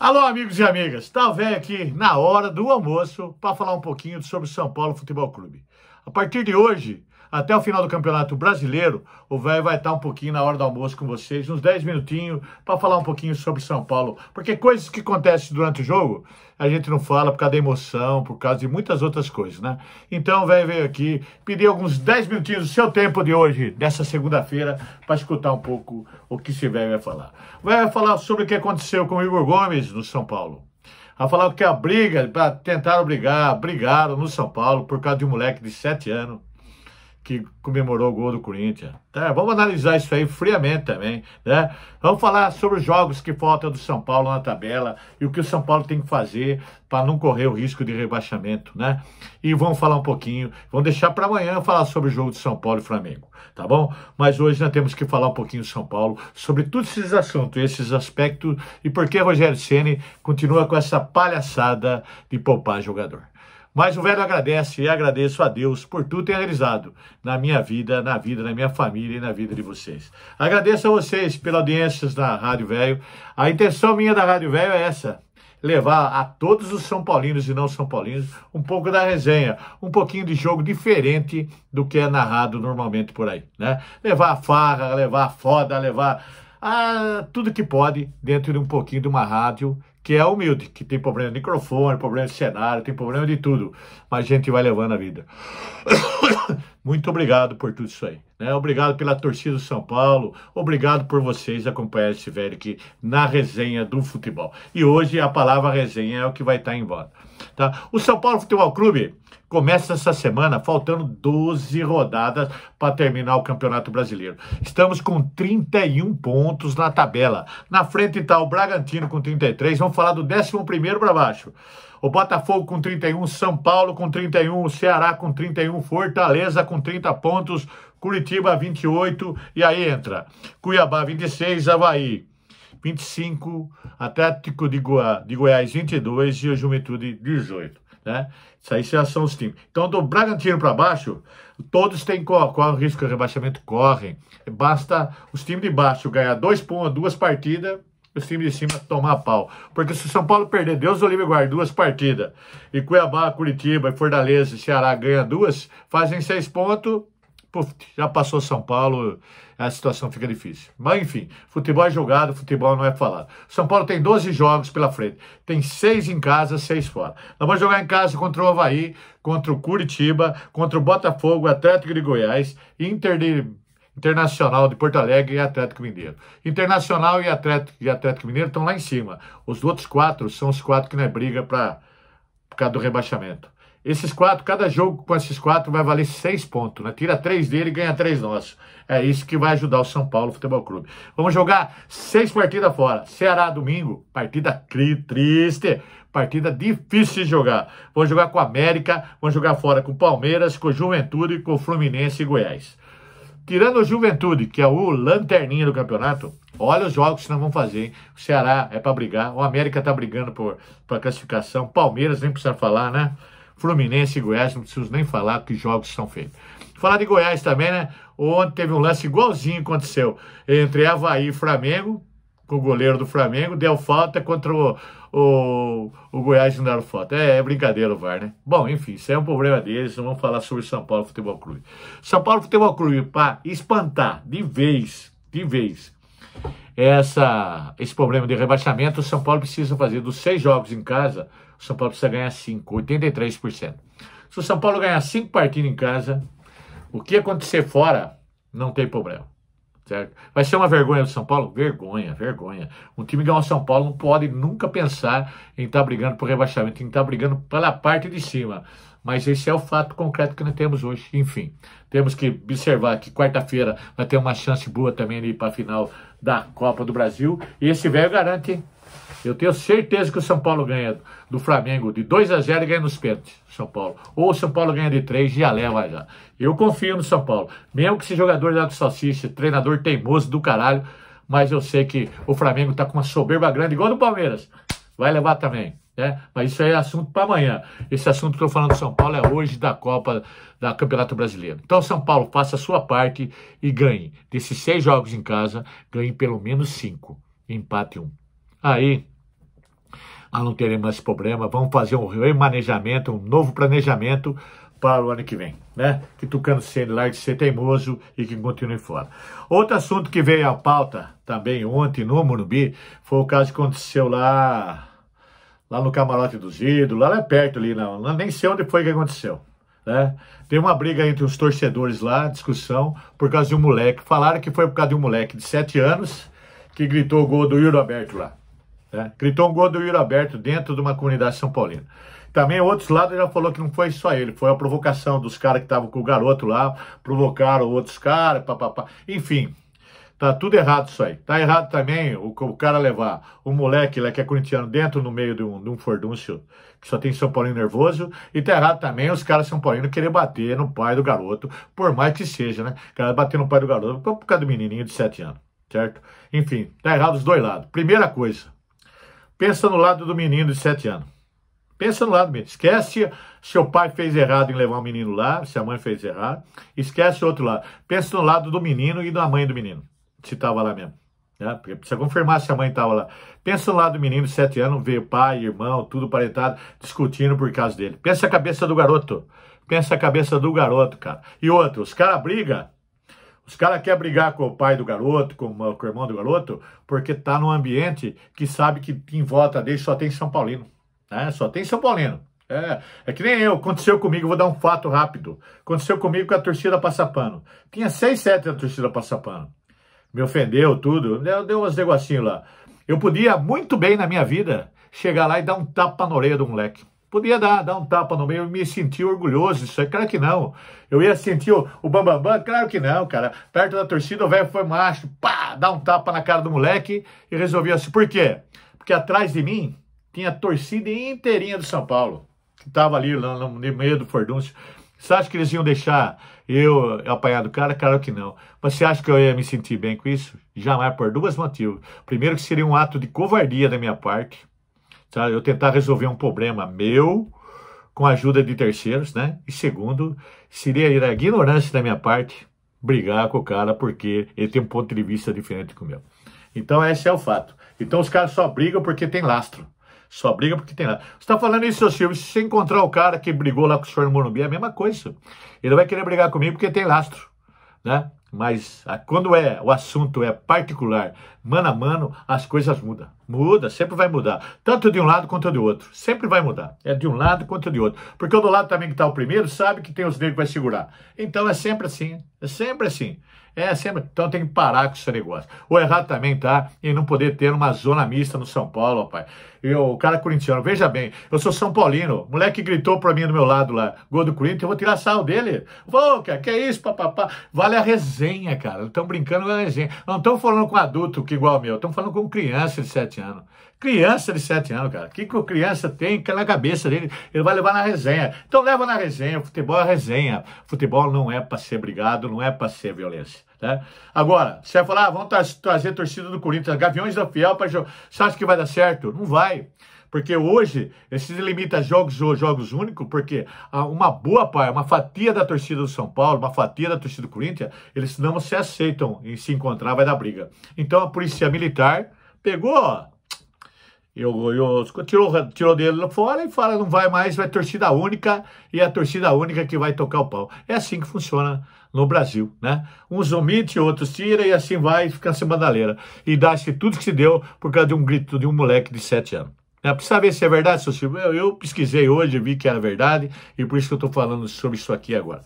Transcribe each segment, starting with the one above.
Alô, amigos e amigas. Está velho aqui na hora do almoço para falar um pouquinho sobre o São Paulo Futebol Clube. A partir de hoje, até o final do Campeonato Brasileiro, o velho vai estar um pouquinho na hora do almoço com vocês, uns 10 minutinhos, para falar um pouquinho sobre São Paulo. Porque coisas que acontecem durante o jogo, a gente não fala por causa da emoção, por causa de muitas outras coisas, né? Então, o velho veio aqui pedir alguns 10 minutinhos do seu tempo de hoje, dessa segunda-feira, para escutar um pouco o que esse velho vai falar. Vai falar sobre o que aconteceu com o Igor Gomes no São Paulo a falar que a briga, tentaram brigar, brigaram no São Paulo por causa de um moleque de 7 anos que comemorou o gol do Corinthians. Tá? Vamos analisar isso aí friamente também, né? Vamos falar sobre os jogos que faltam do São Paulo na tabela e o que o São Paulo tem que fazer para não correr o risco de rebaixamento, né? E vamos falar um pouquinho, vamos deixar para amanhã falar sobre o jogo de São Paulo e Flamengo, tá bom? Mas hoje nós temos que falar um pouquinho do São Paulo, sobre todos esses assuntos, esses aspectos e por que Rogério Ceni continua com essa palhaçada de poupar jogador. Mas o velho agradece e agradeço a Deus por tudo ter realizado na minha vida, na vida da minha família e na vida de vocês. Agradeço a vocês pela audiência da Rádio Velho. A intenção minha da Rádio Velho é essa: levar a todos os São Paulinos e não São Paulinos um pouco da resenha, um pouquinho de jogo diferente do que é narrado normalmente por aí, né? Levar a farra, levar a foda, levar a ah, tudo que pode dentro de um pouquinho de uma rádio que é humilde, que tem problema de microfone, problema de cenário, tem problema de tudo, mas a gente vai levando a vida. Muito obrigado por tudo isso aí. Né? Obrigado pela torcida do São Paulo. Obrigado por vocês acompanharem esse velho aqui na resenha do futebol. E hoje a palavra resenha é o que vai estar tá em voga. Tá? O São Paulo Futebol Clube começa essa semana, faltando 12 rodadas para terminar o Campeonato Brasileiro. Estamos com 31 pontos na tabela. Na frente está o Bragantino com 33. Vamos falar do 11 para baixo o Botafogo com 31, São Paulo com 31, o Ceará com 31, Fortaleza com 30 pontos, Curitiba 28, e aí entra Cuiabá 26, Havaí 25, Atlético de, Goi de Goiás 22 e o Juventude 18. Né? Isso aí já são os times. Então, do Bragantino para baixo, todos têm qual risco de rebaixamento, correm. Basta os times de baixo ganhar dois pontos, duas partidas os times de cima tomar pau. Porque se o São Paulo perder, Deus o livre guarda, duas partidas, e Cuiabá, Curitiba, Fortaleza e Ceará ganha duas, fazem seis pontos, puf, já passou São Paulo, a situação fica difícil. Mas enfim, futebol é jogado, futebol não é falado. São Paulo tem 12 jogos pela frente, tem seis em casa, seis fora. Nós vamos jogar em casa contra o Havaí, contra o Curitiba, contra o Botafogo, Atlético de Goiás, Inter de Internacional de Porto Alegre e Atlético Mineiro. Internacional e Atlético, e Atlético Mineiro estão lá em cima. Os outros quatro são os quatro que não é briga pra, por causa do rebaixamento. Esses quatro, cada jogo com esses quatro vai valer seis pontos, né? Tira três dele e ganha três nossos. É isso que vai ajudar o São Paulo Futebol Clube. Vamos jogar seis partidas fora. Ceará domingo, partida triste, partida difícil de jogar. Vamos jogar com a América, vamos jogar fora com Palmeiras, com Juventude, com Fluminense e Goiás. Tirando o Juventude, que é o lanterninha do campeonato, olha os jogos que nós vamos fazer, hein? O Ceará é para brigar, o América tá brigando por, por classificação, Palmeiras nem precisa falar, né? Fluminense e Goiás, não preciso nem falar que jogos são feitos. Falar de Goiás também, né? Ontem teve um lance igualzinho que aconteceu entre Havaí e Flamengo, com o goleiro do Flamengo, deu falta contra o, o, o Goiás não deram falta. É, é, brincadeira o VAR, né? Bom, enfim, isso é um problema deles, não vamos falar sobre São Paulo Futebol Clube. São Paulo Futebol Clube, para espantar de vez, de vez, essa, esse problema de rebaixamento, o São Paulo precisa fazer dos seis jogos em casa, o São Paulo precisa ganhar cinco, 83%. Se o São Paulo ganhar cinco partidas em casa, o que acontecer fora não tem problema. Certo? Vai ser é uma vergonha do São Paulo? Vergonha, vergonha. Um time igual ao São Paulo não pode nunca pensar em estar tá brigando por rebaixamento, em estar tá brigando pela parte de cima. Mas esse é o fato concreto que nós temos hoje. Enfim, temos que observar que quarta-feira vai ter uma chance boa também ali para a final da Copa do Brasil. E esse velho garante, hein? Eu tenho certeza que o São Paulo ganha do Flamengo de 2 a 0 e ganha nos pênaltis, São Paulo. Ou o São Paulo ganha de 3 e já leva já. Eu confio no São Paulo. Mesmo que esse jogador lá do Salsicha, treinador teimoso do caralho, mas eu sei que o Flamengo tá com uma soberba grande, igual do Palmeiras. Vai levar também. Né? Mas isso aí é assunto para amanhã. Esse assunto que eu tô falando do São Paulo é hoje da Copa da Campeonato Brasileiro. Então, São Paulo, faça a sua parte e ganhe. Desses seis jogos em casa, ganhe pelo menos cinco. Empate um. Aí, ah, não teremos mais problema, vamos fazer um remanejamento, um novo planejamento para o ano que vem, né? Que Tucano sendo lá de ser teimoso e que continue fora. Outro assunto que veio à pauta também ontem no Morumbi foi o caso que aconteceu lá, lá no Camarote dos Ídolos, lá perto ali, não, nem sei onde foi que aconteceu. Né? Tem uma briga entre os torcedores lá, discussão, por causa de um moleque. Falaram que foi por causa de um moleque de 7 anos que gritou o gol do Yuri Aberto lá. Né? Gritou um gol do Yuri dentro de uma comunidade São Paulina. Também outros lados já falou que não foi só ele, foi a provocação dos caras que estavam com o garoto lá, provocaram outros caras, papapá. Enfim, tá tudo errado isso aí. Tá errado também o, o cara levar o moleque lá que é corintiano dentro no meio de um, de um fordúncio que só tem São Paulino nervoso. E tá errado também os caras São Paulino querer bater no pai do garoto, por mais que seja, né? O cara bater no pai do garoto por causa do menininho de 7 anos, certo? Enfim, tá errado os dois lados. Primeira coisa, Pensa no lado do menino de 7 anos. Pensa no lado do menino. Esquece se o pai fez errado em levar o menino lá, se a mãe fez errado. Esquece o outro lado. Pensa no lado do menino e da mãe do menino, se estava lá mesmo. Né? Porque precisa confirmar se a mãe estava lá. Pensa no lado do menino de 7 anos, ver pai, irmão, tudo parentado, discutindo por causa dele. Pensa a cabeça do garoto. Pensa a cabeça do garoto, cara. E outro, os caras brigam os caras querem brigar com o pai do garoto, com, o irmão do garoto, porque tá num ambiente que sabe que em volta dele só tem São Paulino. Né? Só tem São Paulino. É, é que nem eu, aconteceu comigo, vou dar um fato rápido. Aconteceu comigo com a torcida Passapano. Tinha seis, sete da torcida Passapano. Me ofendeu, tudo, deu uns negocinhos lá. Eu podia muito bem na minha vida chegar lá e dar um tapa na orelha do moleque. Podia dar, dar um tapa no meio e me sentir orgulhoso disso aí. É claro que não. Eu ia sentir o, o bambambam? Bam, bam. Claro que não, cara. Perto da torcida, o velho foi macho. Pá! Dá um tapa na cara do moleque e resolvi assim. Por quê? Porque atrás de mim tinha a torcida inteirinha do São Paulo. Que tava ali no, no meio do fordúncio. Você acha que eles iam deixar eu apanhar do cara? Claro que não. Mas você acha que eu ia me sentir bem com isso? Jamais, por duas motivos. Primeiro que seria um ato de covardia da minha parte. Tá? Eu tentar resolver um problema meu com a ajuda de terceiros, né? E segundo, seria ir à ignorância da minha parte brigar com o cara porque ele tem um ponto de vista diferente do meu. Então esse é o fato. Então os caras só brigam porque tem lastro. Só briga porque tem lastro. Você está falando isso, seu Silvio, se você encontrar o cara que brigou lá com o senhor no Morumbi, é a mesma coisa. Ele vai querer brigar comigo porque tem lastro, né? Mas a, ah, quando é o assunto é particular mano a mano, as coisas mudam. Muda, sempre vai mudar. Tanto de um lado quanto do outro. Sempre vai mudar. É de um lado quanto de outro. Porque o do lado também que está o primeiro sabe que tem os dedos que vai segurar. Então é sempre assim. É sempre assim. É sempre. Então tem que parar com esse negócio. O errado também tá em não poder ter uma zona mista no São Paulo, pai. Eu, o cara corintiano, veja bem, eu sou São Paulino. moleque gritou pra mim do meu lado lá, gol do Corinthians, eu vou tirar sal dele. Vou, cara, que é isso, papapá. Vale a resenha, cara. Estão brincando com a resenha. Não estão falando com adulto que igual ao meu. Estamos falando com criança de 7 anos. Criança de 7 anos, cara. O que, que o criança tem que é na cabeça dele? Ele vai levar na resenha. Então leva na resenha. Futebol é resenha. Futebol não é para ser brigado, não é para ser violência. Né? Agora, você vai falar, ah, vamos trazer torcida do Corinthians, Gaviões da Fiel para jogar. Você acha que vai dar certo? Não vai. Porque hoje, esses limita jogos jogos únicos, porque uma boa parte, uma fatia da torcida do São Paulo, uma fatia da torcida do Corinthians, eles não se aceitam em se encontrar, vai dar briga. Então a polícia militar pegou, eu, eu, tirou, tirou dele fora e fala, não vai mais, vai torcida única e é a torcida única que vai tocar o pau. É assim que funciona no Brasil, né? Uns omite, outros tira e assim vai, fica sem bandaleira. E dá-se tudo que se deu por causa de um grito de um moleque de 7 anos. É, precisa ver se é verdade, seu Silvio. Eu, eu pesquisei hoje, vi que era verdade, e por isso que eu estou falando sobre isso aqui agora.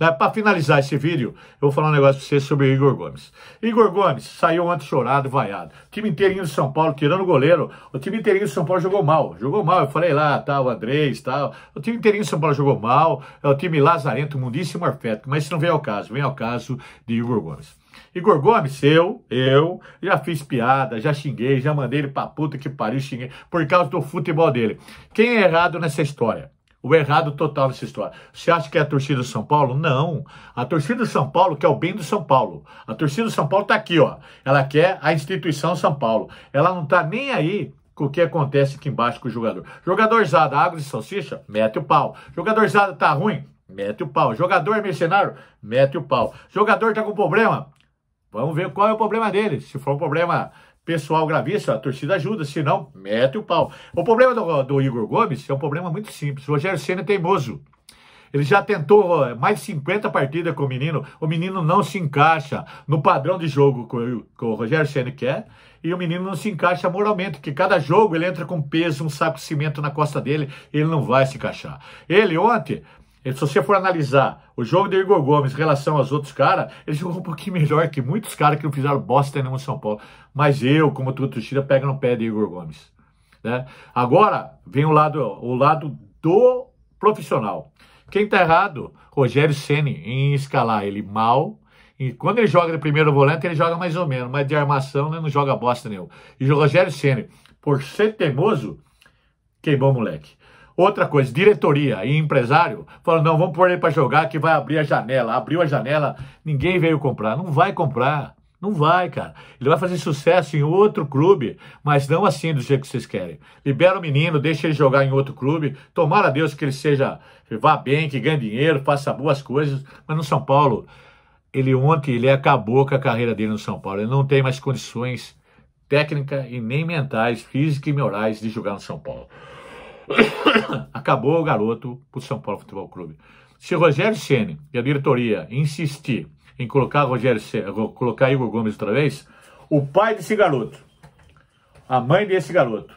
Né, para finalizar esse vídeo, eu vou falar um negócio para você sobre o Igor Gomes. Igor Gomes saiu ontem chorado, vaiado. O time inteirinho do São Paulo, tirando o goleiro, o time inteirinho do São Paulo jogou mal. Jogou mal, eu falei lá, tal, tá, o Andrés, tal. Tá, o time inteirinho do São Paulo jogou mal, é o time lazarento, mundíssimo, arfético, mas isso não vem ao caso, vem ao caso de Igor Gomes. Igor Gomes, eu, eu, já fiz piada, já xinguei, já mandei ele pra puta que pariu, xinguei, por causa do futebol dele. Quem é errado nessa história? O errado total nessa história. Você acha que é a torcida do São Paulo? Não. A torcida do São Paulo quer o bem do São Paulo. A torcida do São Paulo tá aqui, ó. Ela quer a instituição São Paulo. Ela não tá nem aí com o que acontece aqui embaixo com o jogador. Jogadorzada, água de salsicha? Mete o pau. Jogadorzada tá ruim? Mete o pau. Jogador mercenário? Mete o pau. Jogador tá com problema? Vamos ver qual é o problema dele. Se for um problema pessoal gravíssimo, a torcida ajuda, se não, mete o pau. O problema do, do Igor Gomes é um problema muito simples. O Rogério Senna é teimoso. Ele já tentou mais de 50 partidas com o menino. O menino não se encaixa no padrão de jogo que o Rogério Senna quer. E o menino não se encaixa moralmente, porque cada jogo ele entra com peso, um saco de cimento na costa dele. Ele não vai se encaixar. Ele ontem se você for analisar o jogo do Igor Gomes em relação aos outros caras, ele jogou um pouquinho melhor que muitos caras que não fizeram bosta nenhuma no São Paulo. Mas eu, como tudo torcida, pega no pé do Igor Gomes. Né? Agora vem o lado, o lado do profissional. Quem tá errado? Rogério Ceni em escalar ele mal. E quando ele joga de primeiro volante, ele joga mais ou menos, mas de armação ele né, não joga bosta nenhuma. E o Rogério Ceni, por ser teimoso, queimou o moleque. Outra coisa, diretoria e empresário falando, não, vamos pôr ele para jogar que vai abrir a janela. Abriu a janela, ninguém veio comprar. Não vai comprar. Não vai, cara. Ele vai fazer sucesso em outro clube, mas não assim do jeito que vocês querem. Libera o menino, deixa ele jogar em outro clube. Tomara a Deus que ele seja, vá bem, que ganhe dinheiro, faça boas coisas. Mas no São Paulo, ele ontem, ele acabou com a carreira dele no São Paulo. Ele não tem mais condições técnicas e nem mentais, físicas e morais de jogar no São Paulo. Acabou o garoto para o São Paulo Futebol Clube. Se Rogério Ceni e a diretoria insistir em colocar Rogério Ceni, eh, colocar Igor Gomes outra vez, o pai desse garoto, a mãe desse garoto,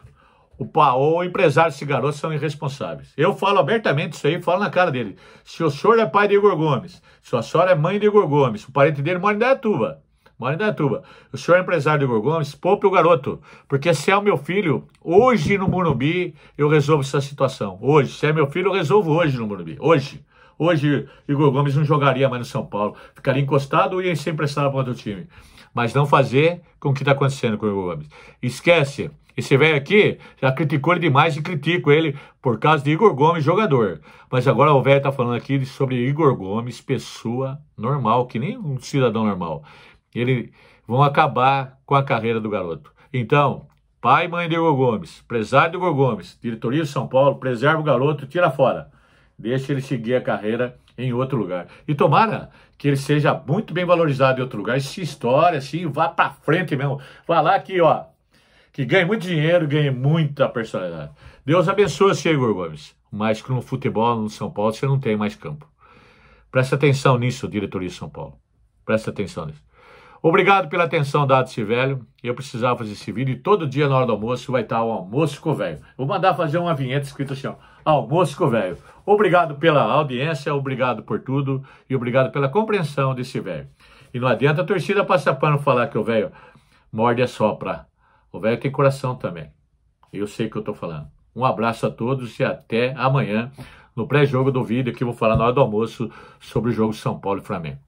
o, o empresário desse garoto são irresponsáveis. Eu falo abertamente isso aí, falo na cara dele. Se o senhor é pai de Igor Gomes, se a senhora é mãe de Igor Gomes, o parente dele mora em Dayatuba mora em Datuba. O senhor é empresário de Igor Gomes, poupe o garoto, porque se é o meu filho, hoje no Morumbi eu resolvo essa situação. Hoje, se é meu filho, eu resolvo hoje no Morumbi, hoje. Hoje, Igor Gomes não jogaria mais no São Paulo, ficaria encostado e ia ser emprestado para outro time. Mas não fazer com o que está acontecendo com o Igor Gomes. Esquece, esse velho aqui já criticou ele demais e critico ele por causa de Igor Gomes, jogador. Mas agora o velho está falando aqui sobre Igor Gomes, pessoa normal, que nem um cidadão normal. Ele vão acabar com a carreira do garoto. Então, pai e mãe de Hugo Gomes, empresário de Hugo Gomes, diretoria de São Paulo, preserva o garoto, tira fora. Deixa ele seguir a carreira em outro lugar. E tomara que ele seja muito bem valorizado em outro lugar. Se história, assim, vá pra frente mesmo. Vá lá que, ó, que ganhe muito dinheiro, ganhe muita personalidade. Deus abençoe você, Igor Gomes. Mas que no futebol, no São Paulo, você não tem mais campo. Presta atenção nisso, diretoria de São Paulo. Presta atenção nisso. Obrigado pela atenção dada, Velho. Eu precisava fazer esse vídeo e todo dia na hora do almoço vai estar o almoço com o velho. Vou mandar fazer uma vinheta escrita assim, ó, almoço com o velho. Obrigado pela audiência, obrigado por tudo e obrigado pela compreensão desse velho. E não adianta a torcida passar pano falar que o velho morde a sopra. O velho tem coração também. Eu sei o que eu tô falando. Um abraço a todos e até amanhã no pré-jogo do vídeo que eu vou falar na hora do almoço sobre o jogo São Paulo e Flamengo.